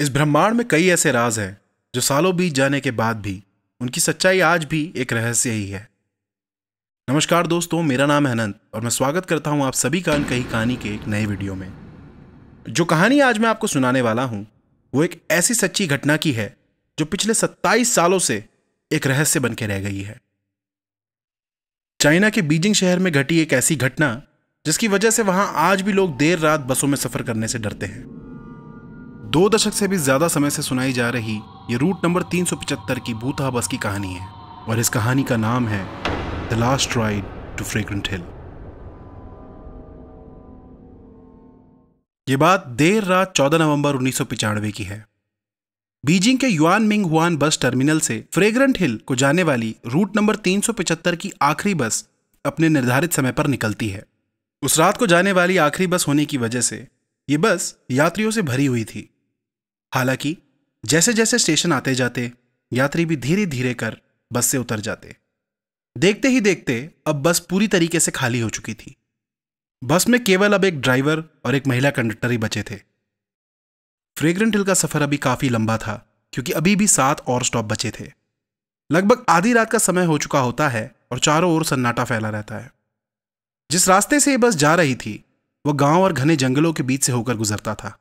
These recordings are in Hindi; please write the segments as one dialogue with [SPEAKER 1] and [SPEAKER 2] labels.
[SPEAKER 1] इस ब्रह्मांड में कई ऐसे राज हैं जो सालों बीत जाने के बाद भी उनकी सच्चाई आज भी एक रहस्य ही है नमस्कार दोस्तों मेरा नाम है अनंत और मैं स्वागत करता हूं आप सभी का कही कहानी के एक नए वीडियो में जो कहानी आज मैं आपको सुनाने वाला हूं वो एक ऐसी सच्ची घटना की है जो पिछले 27 सालों से एक रहस्य बन के रह गई है चाइना के बीजिंग शहर में घटी एक ऐसी घटना जिसकी वजह से वहां आज भी लोग देर रात बसों में सफर करने से डरते हैं दो दशक से भी ज्यादा समय से सुनाई जा रही ये रूट नंबर 375 की भूतहा बस की कहानी है और इस कहानी का नाम है the last ride to fragrant hill ये बात देर रात 14 नवंबर उन्नीस की है बीजिंग के Yuan Ming Huan bus terminal से फ्रेग्रेंट हिल को जाने वाली रूट नंबर 375 की आखिरी बस अपने निर्धारित समय पर निकलती है उस रात को जाने वाली आखिरी बस होने की वजह से ये बस यात्रियों से भरी हुई थी हालांकि जैसे जैसे स्टेशन आते जाते यात्री भी धीरे धीरे कर बस से उतर जाते देखते ही देखते अब बस पूरी तरीके से खाली हो चुकी थी बस में केवल अब एक ड्राइवर और एक महिला कंडक्टर ही बचे थे फ्रेग्रेंट हिल का सफर अभी काफी लंबा था क्योंकि अभी भी सात और स्टॉप बचे थे लगभग आधी रात का समय हो चुका होता है और चारों ओर सन्नाटा फैला रहता है जिस रास्ते से ये बस जा रही थी वह गांव और घने जंगलों के बीच से होकर गुजरता था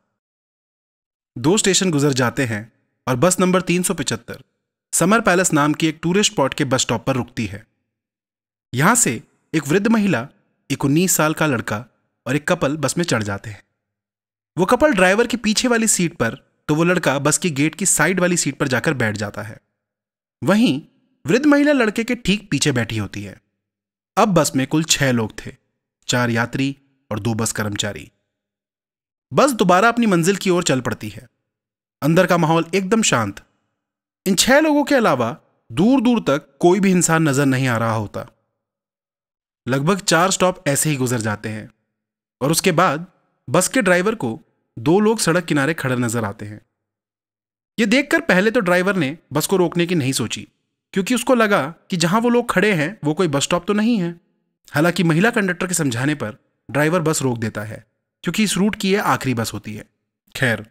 [SPEAKER 1] दो स्टेशन गुजर जाते हैं और बस नंबर 375 समर पैलेस नाम की एक टूरिस्ट स्पॉट के बस स्टॉप पर रुकती है यहां से एक वृद्ध महिला एक उन्नीस साल का लड़का और एक कपल बस में चढ़ जाते हैं वो कपल ड्राइवर की पीछे वाली सीट पर तो वो लड़का बस की गेट की साइड वाली सीट पर जाकर बैठ जाता है वहीं वृद्ध महिला लड़के के ठीक पीछे बैठी होती है अब बस में कुल छह लोग थे चार यात्री और दो बस कर्मचारी बस दोबारा अपनी मंजिल की ओर चल पड़ती है अंदर का माहौल एकदम शांत इन छह लोगों के अलावा दूर दूर तक कोई भी इंसान नजर नहीं आ रहा होता लगभग चार स्टॉप ऐसे ही गुजर जाते हैं और उसके बाद बस के ड्राइवर को दो लोग सड़क किनारे खड़े नजर आते हैं ये देखकर पहले तो ड्राइवर ने बस को रोकने की नहीं सोची क्योंकि उसको लगा कि जहां वो लोग खड़े हैं वो कोई बस स्टॉप तो नहीं है हालांकि महिला कंडक्टर के समझाने पर ड्राइवर बस रोक देता है क्योंकि इस रूट की यह आखिरी बस होती है खैर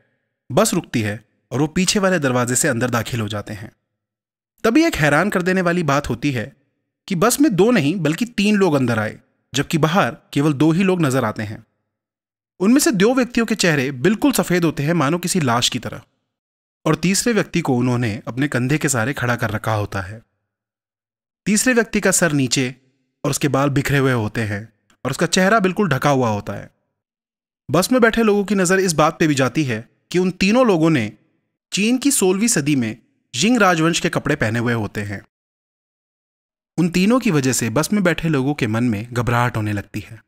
[SPEAKER 1] बस रुकती है और वो पीछे वाले दरवाजे से अंदर दाखिल हो जाते हैं तभी एक हैरान कर देने वाली बात होती है कि बस में दो नहीं बल्कि तीन लोग अंदर आए जबकि बाहर केवल दो ही लोग नजर आते हैं उनमें से दो व्यक्तियों के चेहरे बिल्कुल सफेद होते हैं मानो किसी लाश की तरह और तीसरे व्यक्ति को उन्होंने अपने कंधे के सहारे खड़ा कर रखा होता है तीसरे व्यक्ति का सर नीचे और उसके बाल बिखरे हुए होते हैं और उसका चेहरा बिल्कुल ढका हुआ होता है बस में बैठे लोगों की नज़र इस बात पर भी जाती है कि उन तीनों लोगों ने चीन की सोलहवीं सदी में जिंग राजवंश के कपड़े पहने हुए होते हैं उन तीनों की वजह से बस में बैठे लोगों के मन में घबराहट होने लगती है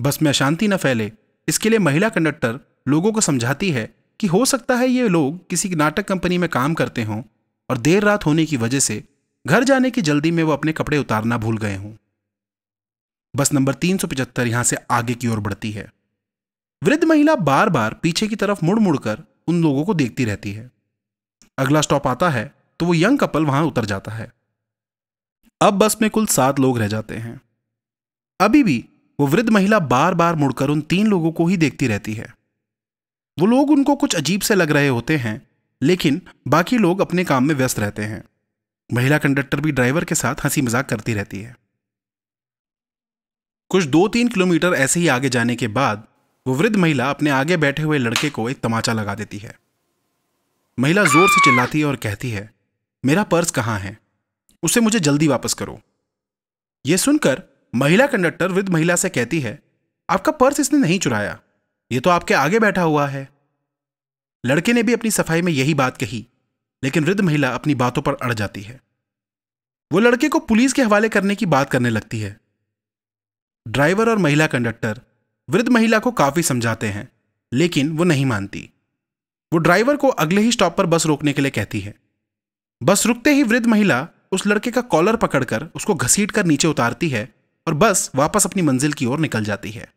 [SPEAKER 1] बस में अशांति न फैले इसके लिए महिला कंडक्टर लोगों को समझाती है कि हो सकता है ये लोग किसी नाटक कंपनी में काम करते हों और देर रात होने की वजह से घर जाने की जल्दी में वो अपने कपड़े उतारना भूल गए हों बस नंबर 375 यहां से आगे की ओर बढ़ती है वृद्ध महिला बार बार पीछे की तरफ मुड़ मुड़ कर उन लोगों को देखती रहती है अगला स्टॉप आता है तो वो यंग कपल वहां उतर जाता है अब बस में कुल सात लोग रह जाते हैं अभी भी वो वृद्ध महिला बार बार मुड़कर उन तीन लोगों को ही देखती रहती है वो लोग उनको कुछ अजीब से लग रहे होते हैं लेकिन बाकी लोग अपने काम में व्यस्त रहते हैं महिला कंडक्टर भी ड्राइवर के साथ हंसी मजाक करती रहती है कुछ दो तीन किलोमीटर ऐसे ही आगे जाने के बाद वो वृद्ध महिला अपने आगे बैठे हुए लड़के को एक तमाचा लगा देती है महिला जोर से चिल्लाती है और कहती है मेरा पर्स कहाँ है उसे मुझे जल्दी वापस करो यह सुनकर महिला कंडक्टर वृद्ध महिला से कहती है आपका पर्स इसने नहीं चुराया ये तो आपके आगे बैठा हुआ है लड़के ने भी अपनी सफाई में यही बात कही लेकिन वृद्ध महिला अपनी बातों पर अड़ जाती है वो लड़के को पुलिस के हवाले करने की बात करने लगती है ड्राइवर और महिला कंडक्टर वृद्ध महिला को काफी समझाते हैं लेकिन वो नहीं मानती वो ड्राइवर को अगले ही स्टॉप पर बस रोकने के लिए कहती है बस रुकते ही वृद्ध महिला उस लड़के का कॉलर पकड़कर उसको घसीट कर नीचे उतारती है और बस वापस अपनी मंजिल की ओर निकल जाती है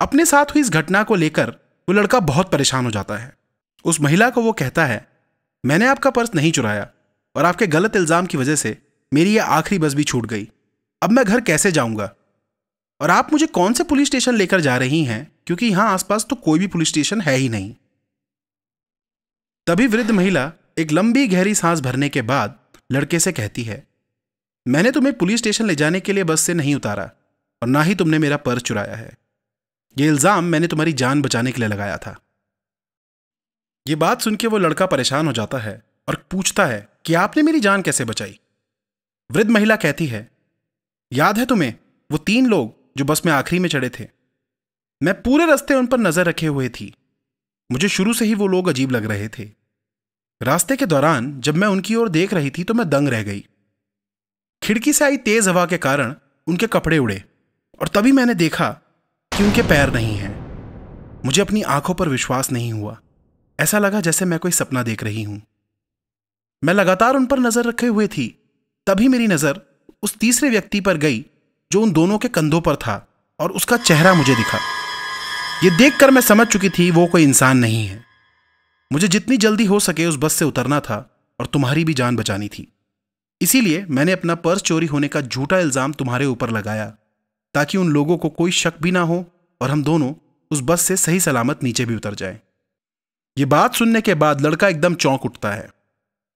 [SPEAKER 1] अपने साथ हुई इस घटना को लेकर वो लड़का बहुत परेशान हो जाता है उस महिला को वो कहता है मैंने आपका पर्स नहीं चुराया और आपके गलत इल्ज़ाम की वजह से मेरी यह आखिरी बस भी छूट गई अब मैं घर कैसे जाऊंगा और आप मुझे कौन से पुलिस स्टेशन लेकर जा रही हैं क्योंकि यहां आसपास तो कोई भी पुलिस स्टेशन है ही नहीं तभी वृद्ध महिला एक लंबी गहरी सांस भरने के बाद लड़के से कहती है मैंने तुम्हें पुलिस स्टेशन ले जाने के लिए बस से नहीं उतारा और ना ही तुमने मेरा पर्स चुराया है यह इल्ज़ाम मैंने तुम्हारी जान बचाने के लिए लगाया था यह बात सुनकर वो लड़का परेशान हो जाता है और पूछता है कि आपने मेरी जान कैसे बचाई वृद्ध महिला कहती है याद है तुम्हें वो तीन लोग जो बस में आखिरी में चढ़े थे मैं पूरे रास्ते उन पर नजर रखे हुए थी मुझे शुरू से ही वो लोग अजीब लग रहे थे रास्ते के दौरान जब मैं उनकी ओर देख रही थी तो मैं दंग रह गई खिड़की से आई तेज हवा के कारण उनके कपड़े उड़े और तभी मैंने देखा कि उनके पैर नहीं हैं मुझे अपनी आंखों पर विश्वास नहीं हुआ ऐसा लगा जैसे मैं कोई सपना देख रही हूं मैं लगातार उन पर नजर रखे हुए थी तभी मेरी नजर उस तीसरे व्यक्ति पर गई जो उन दोनों के कंधों पर था और उसका चेहरा मुझे दिखा यह देखकर मैं समझ चुकी थी वो कोई इंसान नहीं है मुझे जितनी जल्दी हो सके उस बस से उतरना था और तुम्हारी भी जान बचानी थी इसीलिए मैंने अपना पर्स चोरी होने का झूठा इल्ज़ाम तुम्हारे ऊपर लगाया ताकि उन लोगों को कोई शक भी ना हो और हम दोनों उस बस से सही सलामत नीचे भी उतर जाए ये बात सुनने के बाद लड़का एकदम चौंक उठता है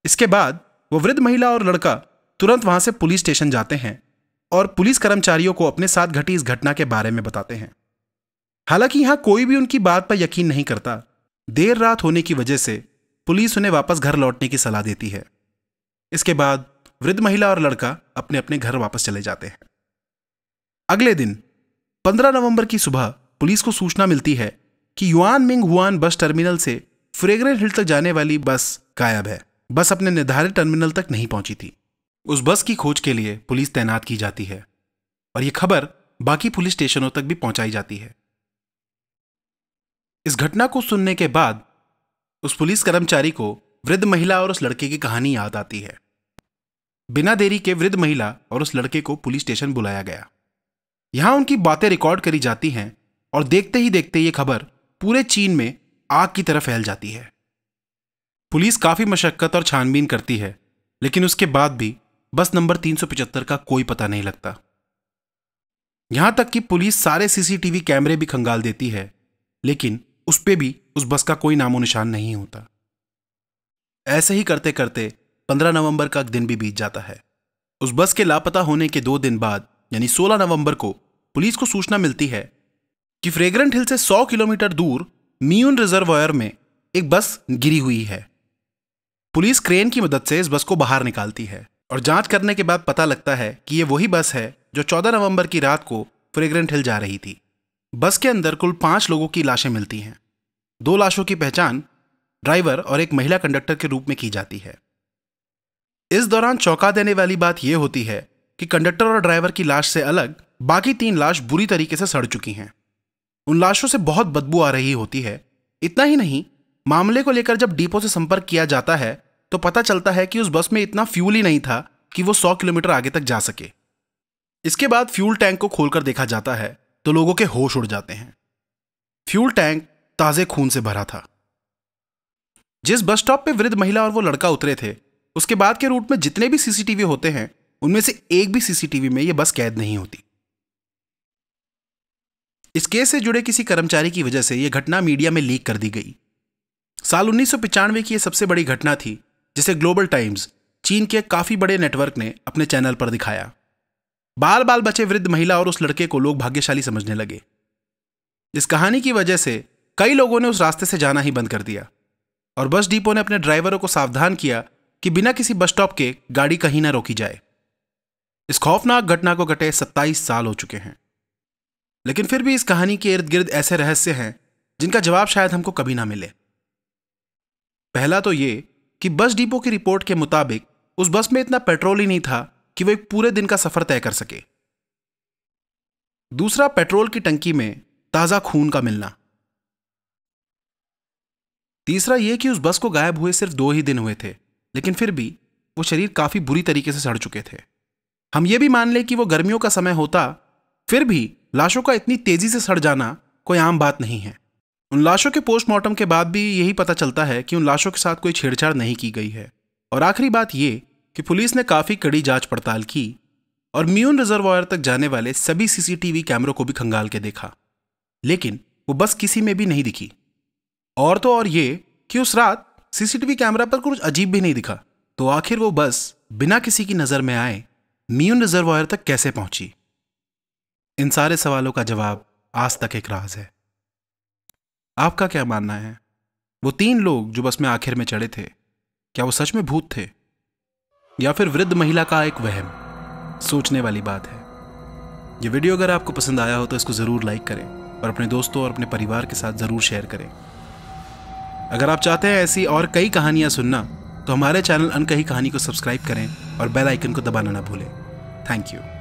[SPEAKER 1] इसके बाद वो वृद्ध महिला और लड़का तुरंत वहां से पुलिस स्टेशन जाते हैं और पुलिस कर्मचारियों को अपने साथ घटी इस घटना के बारे में बताते हैं हालांकि यहां कोई भी उनकी बात पर यकीन नहीं करता देर रात होने की वजह से पुलिस उन्हें वापस घर लौटने की सलाह देती है इसके बाद वृद्ध महिला और लड़का अपने अपने घर वापस चले जाते हैं अगले दिन 15 नवंबर की सुबह पुलिस को सूचना मिलती है कि Yuan Ming Huan bus terminal से फ्रेगरेंट हिल तक जाने वाली बस गायब है बस अपने निर्धारित टर्मिनल तक नहीं पहुंची थी उस बस की खोज के लिए पुलिस तैनात की जाती है और यह खबर बाकी पुलिस स्टेशनों तक भी पहुंचाई जाती है इस घटना को सुनने के बाद उस पुलिस कर्मचारी को वृद्ध महिला और उस लड़के की कहानी याद आती है बिना देरी के वृद्ध महिला और उस लड़के को पुलिस स्टेशन बुलाया गया यहां उनकी बातें रिकॉर्ड करी जाती हैं और देखते ही देखते ये खबर पूरे चीन में आग की तरह फैल जाती है पुलिस काफी मशक्कत और छानबीन करती है लेकिन उसके बाद भी बस नंबर 375 का कोई पता नहीं लगता यहां तक कि पुलिस सारे सीसीटीवी कैमरे भी खंगाल देती है लेकिन उस पर भी उस बस का कोई नामो निशान नहीं होता ऐसे ही करते करते 15 नवंबर का दिन भी बीत जाता है उस बस के लापता होने के दो दिन बाद यानी 16 नवंबर को पुलिस को सूचना मिलती है कि फ्रेगरेंट हिल से 100 किलोमीटर दूर मियून रिजर्वायर में एक बस गिरी हुई है पुलिस क्रेन की मदद से इस बस को बाहर निकालती है और जांच करने के बाद पता लगता है कि ये वही बस है जो 14 नवंबर की रात को फ्रेग्रेंट हिल जा रही थी बस के अंदर कुल पांच लोगों की लाशें मिलती हैं दो लाशों की पहचान ड्राइवर और एक महिला कंडक्टर के रूप में की जाती है इस दौरान चौंका देने वाली बात यह होती है कि कंडक्टर और ड्राइवर की लाश से अलग बाकी तीन लाश बुरी तरीके से सड़ चुकी हैं उन लाशों से बहुत बदबू आ रही होती है इतना ही नहीं मामले को लेकर जब डिपो से संपर्क किया जाता है तो पता चलता है कि उस बस में इतना फ्यूल ही नहीं था कि वो सौ किलोमीटर आगे तक जा सके इसके बाद फ्यूल टैंक को खोलकर देखा जाता है तो लोगों के होश उड़ जाते हैं फ्यूल टैंक ताज़े खून से भरा था जिस बस स्टॉप पे वृद्ध महिला और वो लड़का उतरे थे उसके बाद के रूट में जितने भी सीसीटीवी होते हैं उनमें से एक भी सीसीटीवी में ये बस कैद नहीं होती इस केस से जुड़े किसी कर्मचारी की वजह से यह घटना मीडिया में लीक कर दी गई साल उन्नीस की यह सबसे बड़ी घटना थी जिसे ग्लोबल टाइम्स चीन के काफ़ी बड़े नेटवर्क ने अपने चैनल पर दिखाया बाल बाल बचे वृद्ध महिला और उस लड़के को लोग भाग्यशाली समझने लगे इस कहानी की वजह से कई लोगों ने उस रास्ते से जाना ही बंद कर दिया और बस डिपो ने अपने ड्राइवरों को सावधान किया कि बिना किसी बस स्टॉप के गाड़ी कहीं ना रोकी जाए इस खौफनाक घटना को घटे सत्ताईस साल हो चुके हैं लेकिन फिर भी इस कहानी के इर्द गिर्द ऐसे रहस्य हैं जिनका जवाब शायद हमको कभी ना मिले पहला तो ये कि बस डिपो की रिपोर्ट के मुताबिक उस बस में इतना पेट्रोल ही नहीं था कि वो एक पूरे दिन का सफर तय कर सके दूसरा पेट्रोल की टंकी में ताजा खून का मिलना तीसरा यह कि उस बस को गायब हुए सिर्फ दो ही दिन हुए थे लेकिन फिर भी वो शरीर काफी बुरी तरीके से सड़ चुके थे हम ये भी मान लें कि वो गर्मियों का समय होता फिर भी लाशों का इतनी तेजी से सड़ जाना कोई आम बात नहीं है उन लाशों के पोस्टमार्टम के बाद भी यही पता चलता है कि उन लाशों के साथ कोई छेड़छाड़ नहीं की गई है और आखिरी बात ये कि पुलिस ने काफ़ी कड़ी जांच पड़ताल की और म्यून रिजर्वायर तक जाने वाले सभी सीसीटीवी कैमरों को भी खंगाल के देखा लेकिन वो बस किसी में भी नहीं दिखी और तो और ये कि उस रात सीसीटीवी कैमरा पर कुछ अजीब भी नहीं दिखा तो आखिर वो बस बिना किसी की नज़र में आए म्यून रिजर्वायर तक कैसे पहुंची इन सारे सवालों का जवाब आज तक एक राज है आपका क्या मानना है वो तीन लोग जो बस में आखिर में चढ़े थे क्या वो सच में भूत थे या फिर वृद्ध महिला का एक वहम सोचने वाली बात है ये वीडियो अगर आपको पसंद आया हो तो इसको ज़रूर लाइक करें और अपने दोस्तों और अपने परिवार के साथ ज़रूर शेयर करें अगर आप चाहते हैं ऐसी और कई कहानियां सुनना तो हमारे चैनल अनकही कहानी को सब्सक्राइब करें और बेल आइकन को दबाना ना भूलें थैंक यू